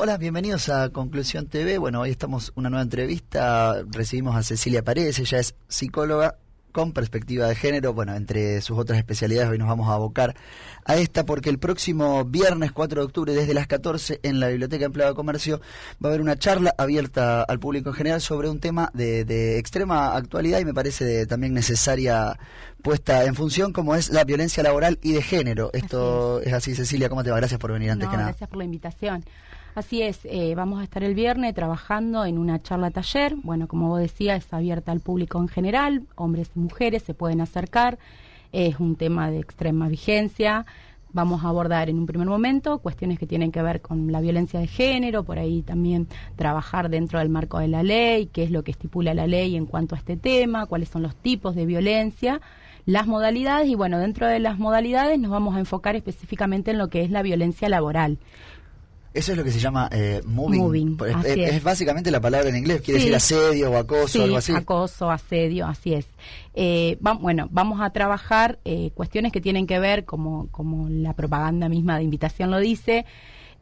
Hola, bienvenidos a Conclusión TV. Bueno, hoy estamos una nueva entrevista. Recibimos a Cecilia Paredes, ella es psicóloga con perspectiva de género. Bueno, entre sus otras especialidades hoy nos vamos a abocar a esta porque el próximo viernes 4 de octubre desde las 14 en la Biblioteca Empleada de Comercio va a haber una charla abierta al público en general sobre un tema de, extrema actualidad y me parece también necesaria puesta en función como es la violencia laboral y de género. Esto es. así, Cecilia, ¿cómo te va? Gracias por venir antes que nada. Gracias por la invitación. Así es, eh, vamos a estar el viernes trabajando en una charla taller. Bueno, como vos decías, es abierta al público en general, hombres y mujeres se pueden acercar. Es un tema de extrema vigencia. Vamos a abordar en un primer momento cuestiones que tienen que ver con la violencia de género, por ahí también trabajar dentro del marco de la ley, qué es lo que estipula la ley en cuanto a este tema, cuáles son los tipos de violencia las modalidades y bueno, dentro de las modalidades nos vamos a enfocar específicamente en lo que es la violencia laboral. Eso es lo que se llama eh, moving. es, básicamente la palabra en inglés, quiere decir asedio o acoso, algo así. Acoso, asedio, así es. Eh, bueno, vamos a trabajar eh, cuestiones que tienen que ver, como, como la propaganda misma de invitación lo dice,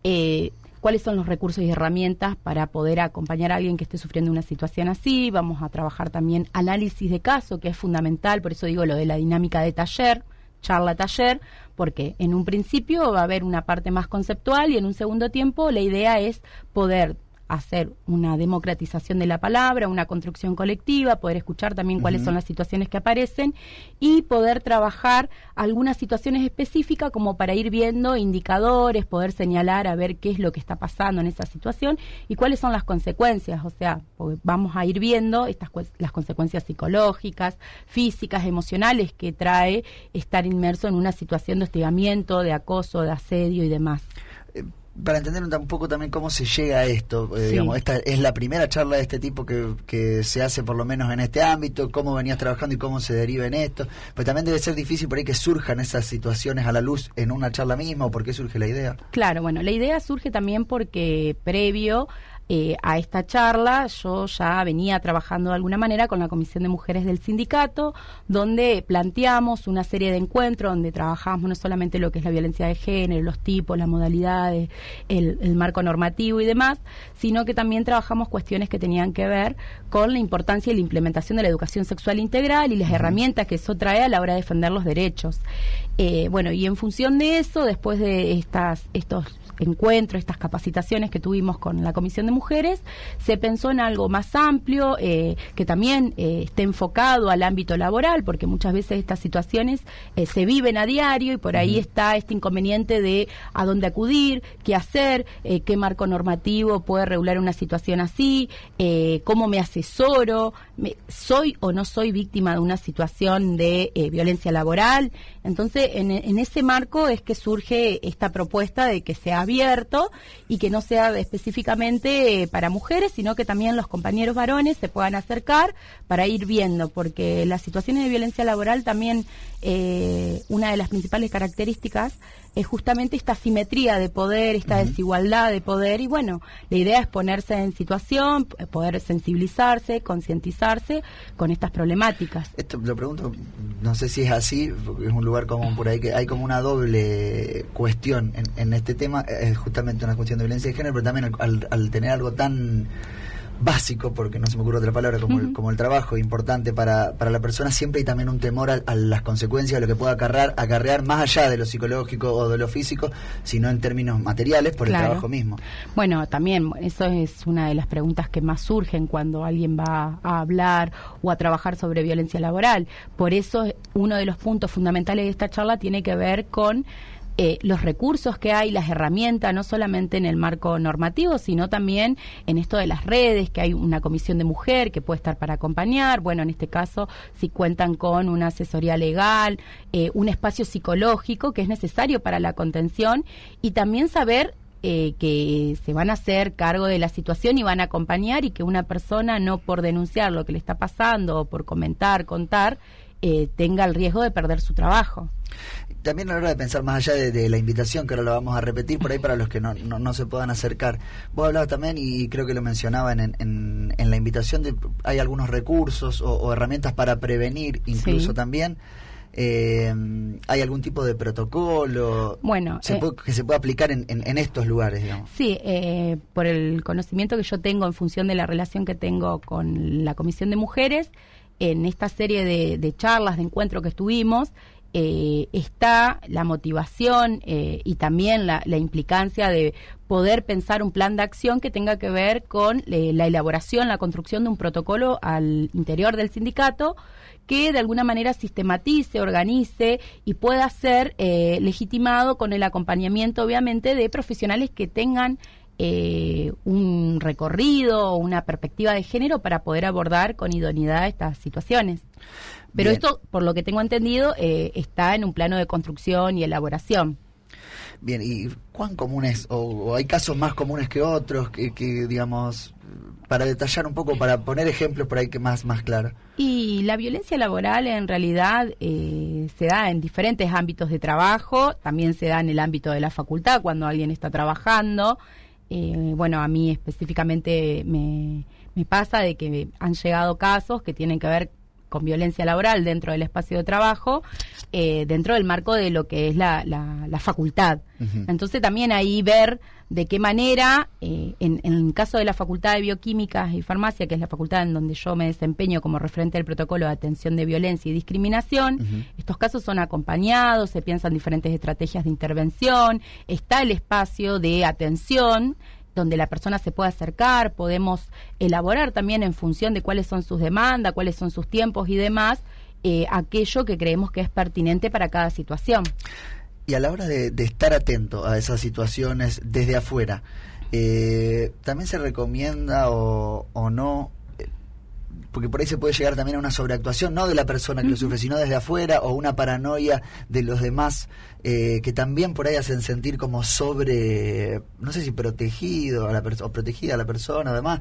eh, cuáles son los recursos y herramientas para poder acompañar a alguien que esté sufriendo una situación así. Vamos a trabajar también análisis de caso, que es fundamental, por eso digo lo de la dinámica de taller charla taller, porque en un principio va a haber una parte más conceptual y en un segundo tiempo la idea es poder hacer una democratización de la palabra, una construcción colectiva, poder escuchar también cuáles son las situaciones que aparecen y poder trabajar algunas situaciones específicas como para ir viendo indicadores, poder señalar a ver qué es lo que está pasando en esa situación y cuáles son las consecuencias, o sea, vamos a ir viendo estas las consecuencias psicológicas, físicas, emocionales que trae estar inmerso en una situación de hostigamiento, de acoso, de asedio y demás eh, para entender un poco también cómo se llega a esto, eh, digamos, esta es la primera charla de este tipo que, que, se hace por lo menos en este ámbito, cómo venías trabajando y cómo se deriva en esto, Pero pues también debe ser difícil por ahí que surjan esas situaciones a la luz en una charla misma o por qué surge la idea. Claro, bueno, la idea surge también porque previo eh, a esta charla, yo ya venía trabajando de alguna manera con la Comisión de Mujeres del Sindicato, donde planteamos una serie de encuentros donde trabajamos no solamente lo que es la violencia de género, los tipos, las modalidades, el, el marco normativo y demás, sino que también trabajamos cuestiones que tenían que ver con la importancia y la implementación de la educación sexual integral y las herramientas que eso trae a la hora de defender los derechos. Eh, bueno, y en función de eso, después de estas, estos encuentros, estas capacitaciones que tuvimos con la Comisión de Mujeres, se pensó en algo más amplio, eh, que también eh, esté enfocado al ámbito laboral, porque muchas veces estas situaciones se viven a diario y por ahí está este inconveniente de a dónde acudir, qué hacer, qué marco normativo puede regular una situación así, cómo me asesoro, me, soy o no soy víctima de una situación de violencia laboral. Entonces, en, ese marco es que surge esta propuesta de que sea abierto y que no sea específicamente eh, para mujeres, sino que también los compañeros varones se puedan acercar para ir viendo, porque las situaciones de violencia laboral también, eh, una de las principales características es justamente esta simetría de poder, esta desigualdad de poder y bueno, la idea es ponerse en situación, poder sensibilizarse, concientizarse con estas problemáticas. Esto lo pregunto, no sé si es así, es un lugar común por ahí que hay como una doble cuestión en, este tema, eh, es justamente una cuestión de violencia de género, pero también al tener algo tan básico, porque no se me ocurre otra palabra, como, el, trabajo importante para, para, la persona, siempre hay también un temor a, las consecuencias de lo que pueda acarrear, acarrear, más allá de lo psicológico o de lo físico, sino en términos materiales por el trabajo mismo. Bueno, también eso es una de las preguntas que más surgen cuando alguien va a hablar o a trabajar sobre violencia laboral. Por eso uno de los puntos fundamentales de esta charla tiene que ver con eh, los recursos que hay, las herramientas, no solamente en el marco normativo, sino también en esto de las redes, que hay una comisión de mujer que puede estar para acompañar, bueno, en este caso, si cuentan con una asesoría legal, eh, un espacio psicológico que es necesario para la contención y también saber eh, que se van a hacer cargo de la situación y van a acompañar y que una persona no por denunciar lo que le está pasando o por comentar, contar, eh, tenga el riesgo de perder su trabajo. También a la hora de pensar más allá de, la invitación, que ahora lo vamos a repetir por ahí para los que no, no, se puedan acercar. Vos hablabas también, y creo que lo mencionaban en, la invitación, de, hay algunos recursos o, herramientas para prevenir incluso también. Eh, ¿Hay algún tipo de protocolo bueno, se eh, puede, que se pueda aplicar en, estos lugares? Sí, por el conocimiento que yo tengo en función de la relación que tengo con la Comisión de Mujeres, en esta serie de, charlas, de encuentros que estuvimos, eh, está la motivación eh, y también la, implicancia de poder pensar un plan de acción que tenga que ver con eh, la elaboración, la construcción de un protocolo al interior del sindicato que de alguna manera sistematice, organice y pueda ser legitimado con el acompañamiento, obviamente, de profesionales que tengan eh, un recorrido, una perspectiva de género para poder abordar con idoneidad estas situaciones. Pero esto, por lo que tengo entendido, eh, está en un plano de construcción y elaboración. Bien, ¿y cuán comunes, o, hay casos más comunes que otros, que, digamos, para detallar un poco, para poner ejemplos por ahí que más, más claro? Y la violencia laboral en realidad eh, se da en diferentes ámbitos de trabajo, también se da en el ámbito de la facultad, cuando alguien está trabajando, eh, bueno, a mí específicamente me, me pasa de que han llegado casos que tienen que ver con violencia laboral dentro del espacio de trabajo, eh, dentro del marco de lo que es la, la, la facultad. Entonces también ahí ver de qué manera, eh, en, el caso de la Facultad de Bioquímicas y Farmacia, que es la facultad en donde yo me desempeño como referente del protocolo de atención de violencia y discriminación, estos casos son acompañados, se piensan diferentes estrategias de intervención, está el espacio de atención donde la persona se puede acercar, podemos elaborar también en función de cuáles son sus demandas, cuáles son sus tiempos y demás, eh, aquello que creemos que es pertinente para cada situación y a la hora de, estar atento a esas situaciones desde afuera, eh, ¿también se recomienda o, no? Eh, porque por ahí se puede llegar también a una sobreactuación, no de la persona que lo sufre, sino desde afuera, o una paranoia de los demás, eh, que también por ahí hacen sentir como sobre, no sé si protegido a la o protegida a la persona, además,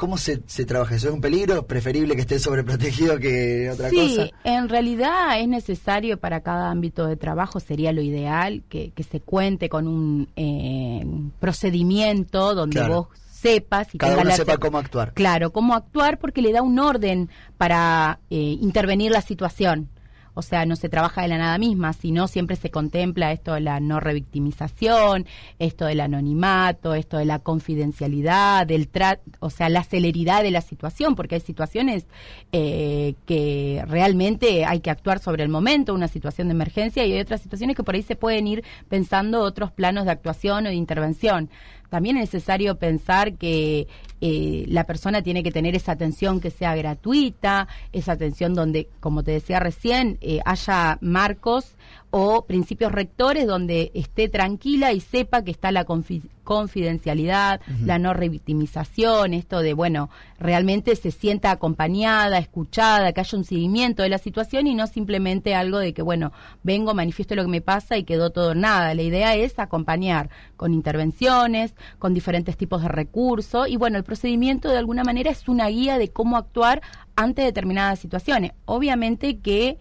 ¿Cómo se, trabaja eso? ¿Es un peligro? ¿Preferible que esté sobreprotegido que otra cosa? Sí, en realidad es necesario para cada ámbito de trabajo, sería lo ideal que, se cuente con un eh, procedimiento donde vos sepas cada uno sepa cómo actuar. Claro, cómo actuar porque le da un orden para eh, intervenir la situación o sea, no se trabaja de la nada misma, sino siempre se contempla esto de la no revictimización, esto del anonimato, esto de la confidencialidad, del o sea, la celeridad de la situación, porque hay situaciones eh, que realmente hay que actuar sobre el momento, una situación de emergencia, y hay otras situaciones que por ahí se pueden ir pensando otros planos de actuación o de intervención también es necesario pensar que eh, la persona tiene que tener esa atención que sea gratuita, esa atención donde, como te decía recién, eh, haya marcos o principios rectores donde esté tranquila y sepa que está la confi confidencialidad, la no revictimización, esto de, bueno, realmente se sienta acompañada, escuchada, que haya un seguimiento de la situación y no simplemente algo de que, bueno, vengo, manifiesto lo que me pasa y quedó todo nada. La idea es acompañar con intervenciones, con diferentes tipos de recursos y, bueno, el procedimiento de alguna manera es una guía de cómo actuar ante determinadas situaciones. Obviamente que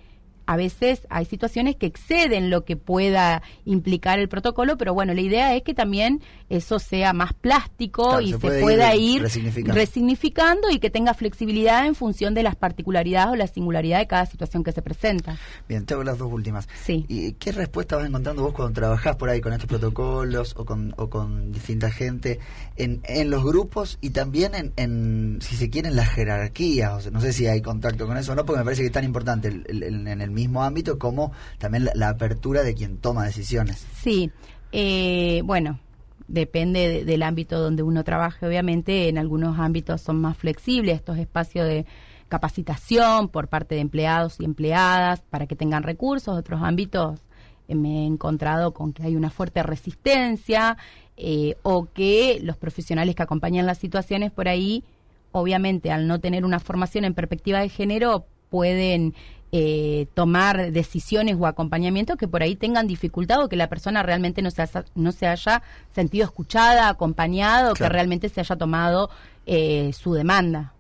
a veces hay situaciones que exceden lo que pueda implicar el protocolo, pero bueno, la idea es que también eso sea más plástico y se, pueda ir, resignificando. y que tenga flexibilidad en función de las particularidades o la singularidad de cada situación que se presenta. Bien, tengo las dos últimas. ¿Y qué respuesta vas encontrando vos cuando trabajás por ahí con estos protocolos o con, o con distinta gente en, en los grupos y también en, si se quieren, las jerarquías? no sé si hay contacto con eso o no, porque me parece que es tan importante en el, el, el mismo ámbito como también la, apertura de quien toma decisiones. Sí, eh, bueno, depende del ámbito donde uno trabaje, obviamente en algunos ámbitos son más flexibles estos espacios de capacitación por parte de empleados y empleadas para que tengan recursos, otros ámbitos eh, me he encontrado con que hay una fuerte resistencia eh, o que los profesionales que acompañan las situaciones por ahí, obviamente al no tener una formación en perspectiva de género, pueden eh, tomar decisiones o acompañamiento que por ahí tengan dificultad o que la persona realmente no se, haya, no se haya sentido escuchada, acompañada o que realmente se haya tomado eh, su demanda.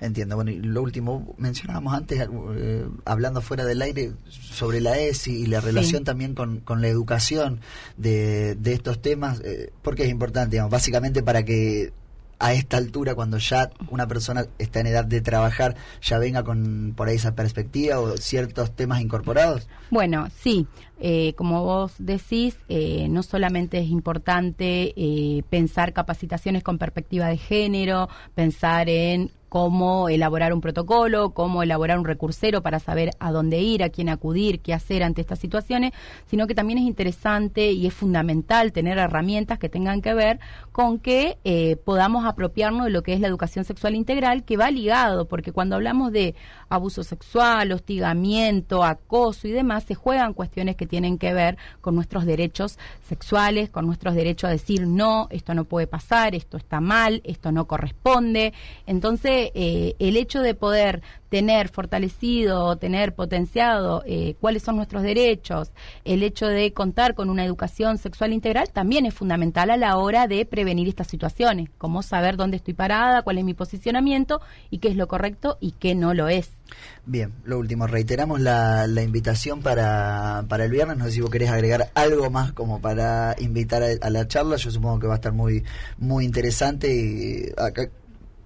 Entiendo. Bueno, y lo último, mencionábamos antes, eh, hablando fuera del aire, sobre la ESI y la relación también con, con, la educación de, de estos temas, porque es importante, digamos, básicamente para que a esta altura, cuando ya una persona está en edad de trabajar, ya venga con por ahí esa perspectiva o ciertos temas incorporados? Bueno, sí. Eh, como vos decís, eh, no solamente es importante eh, pensar capacitaciones con perspectiva de género, pensar en cómo elaborar un protocolo, cómo elaborar un recursero para saber a dónde ir, a quién acudir, qué hacer ante estas situaciones, sino que también es interesante y es fundamental tener herramientas que tengan que ver con que eh, podamos apropiarnos de lo que es la educación sexual integral, que va ligado, porque cuando hablamos de abuso sexual, hostigamiento, acoso y demás, se juegan cuestiones que tienen que ver con nuestros derechos sexuales, con nuestros derechos a decir no, esto no puede pasar, esto está mal, esto no corresponde. Entonces, eh, el hecho de poder tener fortalecido, tener potenciado eh, cuáles son nuestros derechos, el hecho de contar con una educación sexual integral también es fundamental a la hora de prevenir estas situaciones, como saber dónde estoy parada, cuál es mi posicionamiento y qué es lo correcto y qué no lo es. Bien, lo último, reiteramos la, invitación para, el viernes, no sé si vos querés agregar algo más como para invitar a, la charla, yo supongo que va a estar muy, muy interesante y acá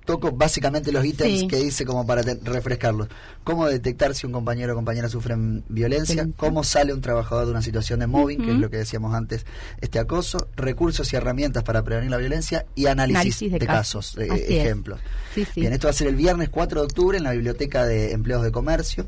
toco básicamente los ítems que hice como para refrescarlos. Cómo detectar si un compañero o compañera sufren violencia, cómo sale un trabajador de una situación de mobbing, que es lo que decíamos antes, este acoso, recursos y herramientas para prevenir la violencia y análisis, de, casos, eh, ejemplos. Bien, esto va a ser el viernes 4 de octubre en la Biblioteca de Empleos de Comercio.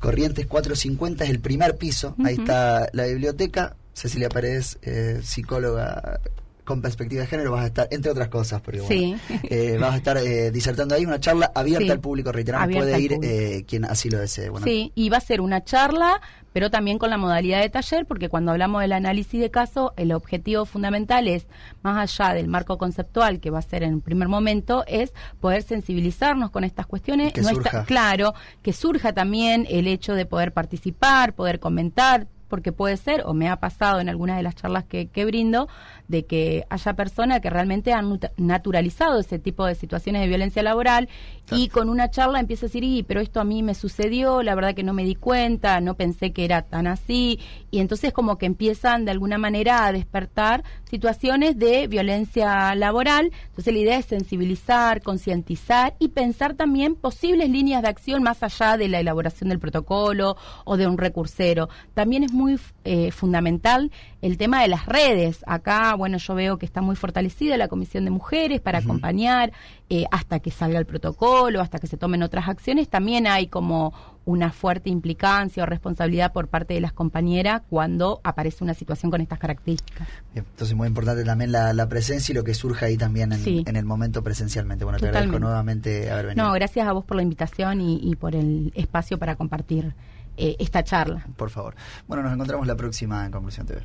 Corrientes 450 es el primer piso, ahí está la biblioteca. Cecilia Pérez, eh, psicóloga con perspectiva de género vas a estar, entre otras cosas, pero eh, vas a estar eh, disertando ahí, una charla abierta al público, reiteramos, puede ir eh, quien así lo desee. Sí, y va a ser una charla, pero también con la modalidad de taller, porque cuando hablamos del análisis de caso, el objetivo fundamental es, más allá del marco conceptual que va a ser en un primer momento, es poder sensibilizarnos con estas cuestiones. no Está, claro, que surja también el hecho de poder participar, poder comentar, porque puede ser, o me ha pasado en algunas de las charlas que, que brindo, de que haya personas que realmente han naturalizado ese tipo de situaciones de violencia laboral y con una charla empieza a decir, y, pero esto a mí me sucedió, la verdad que no me di cuenta, no pensé que era tan así, y entonces como que empiezan de alguna manera a despertar situaciones de violencia laboral, entonces la idea es sensibilizar, concientizar y pensar también posibles líneas de acción más allá de la elaboración del protocolo o de un recursero. También es muy eh, fundamental el tema de las redes. Acá, bueno, yo veo que está muy fortalecida la Comisión de Mujeres para acompañar eh, hasta que salga el protocolo, hasta que se tomen otras acciones. También hay como una fuerte implicancia o responsabilidad por parte de las compañeras cuando aparece una situación con estas características. entonces muy importante también la, presencia y lo que surja ahí también en, el momento presencialmente. Bueno, te agradezco nuevamente haber venido. No, gracias a vos por la invitación y por el espacio para compartir eh, esta charla. Por favor. Bueno, nos encontramos la próxima en Conclusión TV.